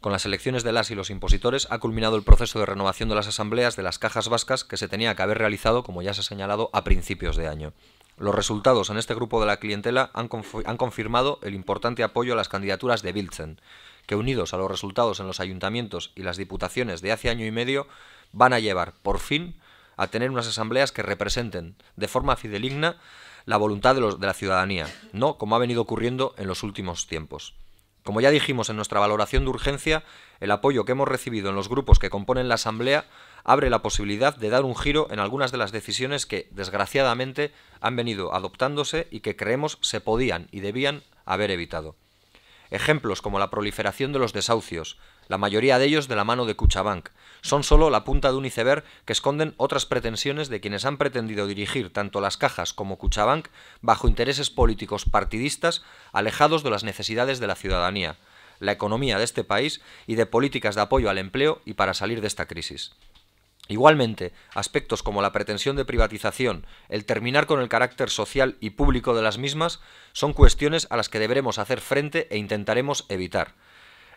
Con las elecciones de las y los impositores ha culminado el proceso de renovación de las asambleas de las cajas vascas que se tenía que haber realizado, como ya se ha señalado, a principios de año. Los resultados en este grupo de la clientela han, confirmado el importante apoyo a las candidaturas de Biltzen, que unidos a los resultados en los ayuntamientos y las diputaciones de hace año y medio, van a llevar, por fin, a tener unas asambleas que representen de forma fideligna la voluntad de, los, de la ciudadanía, no como ha venido ocurriendo en los últimos tiempos. Como ya dijimos en nuestra valoración de urgencia, el apoyo que hemos recibido en los grupos que componen la Asamblea abre la posibilidad de dar un giro en algunas de las decisiones que, desgraciadamente, han venido adoptándose y que creemos se podían y debían haber evitado. Ejemplos como la proliferación de los desahucios, la mayoría de ellos de la mano de Cuchabank. Son solo la punta de un iceberg que esconden otras pretensiones de quienes han pretendido dirigir tanto las cajas como Cuchabank bajo intereses políticos partidistas alejados de las necesidades de la ciudadanía, la economía de este país y de políticas de apoyo al empleo y para salir de esta crisis. Igualmente, aspectos como la pretensión de privatización, el terminar con el carácter social y público de las mismas, son cuestiones a las que deberemos hacer frente e intentaremos evitar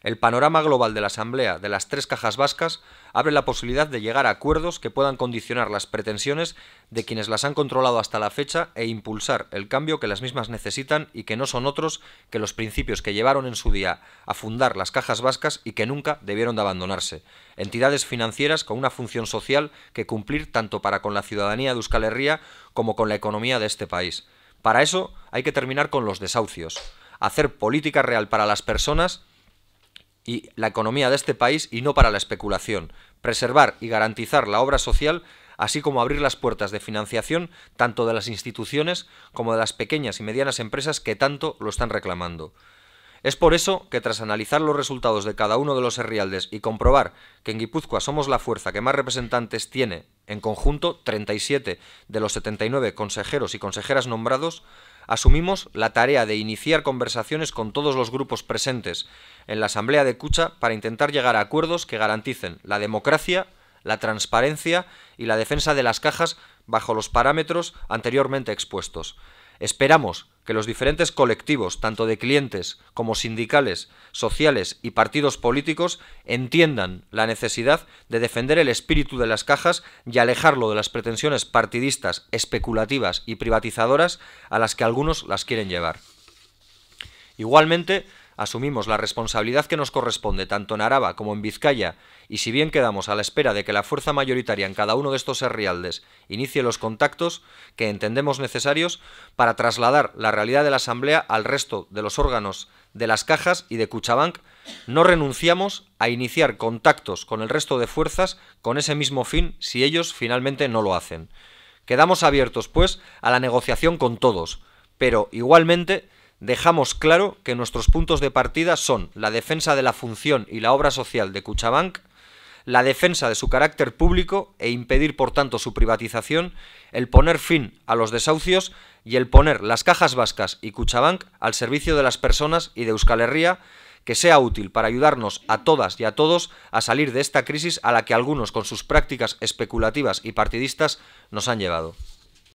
el panorama global de la Asamblea de las tres cajas vascas abre la posibilidad de llegar a acuerdos que puedan condicionar las pretensiones de quienes las han controlado hasta la fecha e impulsar el cambio que las mismas necesitan y que no son otros que los principios que llevaron en su día a fundar las cajas vascas y que nunca debieron de abandonarse. Entidades financieras con una función social que cumplir tanto para con la ciudadanía de Euskal Herria como con la economía de este país. Para eso hay que terminar con los desahucios, hacer política real para las personas y la economía de este país y no para la especulación, preservar y garantizar la obra social, así como abrir las puertas de financiación tanto de las instituciones como de las pequeñas y medianas empresas que tanto lo están reclamando. Es por eso que tras analizar los resultados de cada uno de los herrialdes y comprobar que en Guipúzcoa somos la fuerza que más representantes tiene, en conjunto 37 de los 79 consejeros y consejeras nombrados, asumimos la tarea de iniciar conversaciones con todos los grupos presentes en la Asamblea de Cucha para intentar llegar a acuerdos que garanticen la democracia, la transparencia y la defensa de las cajas bajo los parámetros anteriormente expuestos. Esperamos que los diferentes colectivos, tanto de clientes como sindicales, sociales y partidos políticos, entiendan la necesidad de defender el espíritu de las cajas y alejarlo de las pretensiones partidistas, especulativas y privatizadoras a las que algunos las quieren llevar. Igualmente, asumimos la responsabilidad que nos corresponde tanto en Araba como en Vizcaya, y si bien quedamos a la espera de que la fuerza mayoritaria en cada uno de estos herrialdes inicie los contactos que entendemos necesarios para trasladar la realidad de la Asamblea al resto de los órganos de las cajas y de Cuchabank, no renunciamos a iniciar contactos con el resto de fuerzas con ese mismo fin si ellos finalmente no lo hacen. Quedamos abiertos, pues, a la negociación con todos, pero igualmente dejamos claro que nuestros puntos de partida son la defensa de la función y la obra social de Cuchabank, la defensa de su carácter público e impedir por tanto su privatización, el poner fin a los desahucios y el poner las cajas vascas y Cuchabank al servicio de las personas y de Euskal Herria, que sea útil para ayudarnos a todas y a todos a salir de esta crisis a la que algunos con sus prácticas especulativas y partidistas nos han llevado.